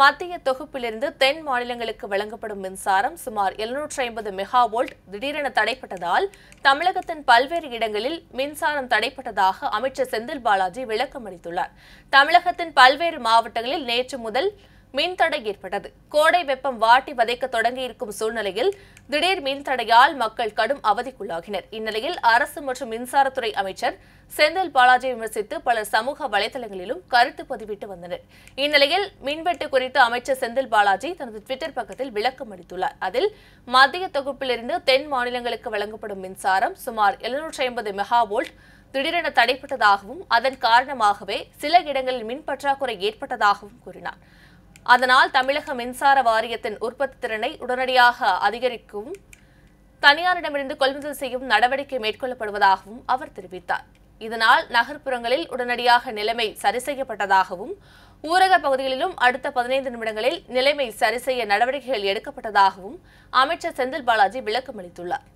மத்திய தொகுப்பிலிருந்து தென் மாநிலங்களுக்கு வழங்கப்படும் மின்சாரம் சுமார் எழுநூற்றி ஐம்பது மெகாவோல்ட் திடீரென தடைப்பட்டதால் தமிழகத்தின் பல்வேறு இடங்களில் மின்சாரம் தடைப்பட்டதாக அமைச்சர் செந்தில் பாலாஜி விளக்கம் அளித்துள்ளார் தமிழகத்தின் பல்வேறு மாவட்டங்களில் நேற்று முதல் மின்தடை ஏற்பட்டது கோடை வெப்பம் வாட்டி வதைக்க தொடங்கி இருக்கும் சூழ்நிலையில் திடீர் மின்தடையால் மக்கள் கடும் அவதிக்குள்ளாகினர் இந்நிலையில் அரசு மற்றும் மின்சாரத்துறை அமைச்சர் செந்தில் பாலாஜியை விமர்சித்து பலர் சமூக வலைதளங்களிலும் கருத்து பதிவிட்டு வந்தனர் இந்நிலையில் மின்வெட்டு குறித்து அமைச்சர் செந்தில் பாலாஜி தனது ட்விட்டர் பக்கத்தில் விளக்கம் அளித்துள்ளார் அதில் மத்திய தொகுப்பிலிருந்து தென் மாநிலங்களுக்கு வழங்கப்படும் மின்சாரம் சுமார் எழுநூற்றி ஐம்பது மெகாவோல்ட் திடீரென தடைப்பட்டதாகவும் அதன் காரணமாகவே சில இடங்களில் மின் பற்றாக்குறை ஏற்பட்டதாகவும் கூறினார் அதனால் தமிழக மின்சார வாரியத்தின் உற்பத்தி திறனை உடனடியாக அதிகரிக்கும் தனியாரிடமிருந்து கொள்முதல் செய்யும் நடவடிக்கை மேற்கொள்ளப்படுவதாகவும் அவர் தெரிவித்தார் இதனால் நகர்ப்புறங்களில் உடனடியாக நிலைமை சரி செய்யப்பட்டதாகவும் ஊரக பகுதிகளிலும் அடுத்த பதினைந்து நிமிடங்களில் நிலைமை சரி செய்ய நடவடிக்கைகள் எடுக்கப்பட்டதாகவும் அமைச்சர் செந்தில் பாலாஜி விளக்கம் அளித்துள்ளார்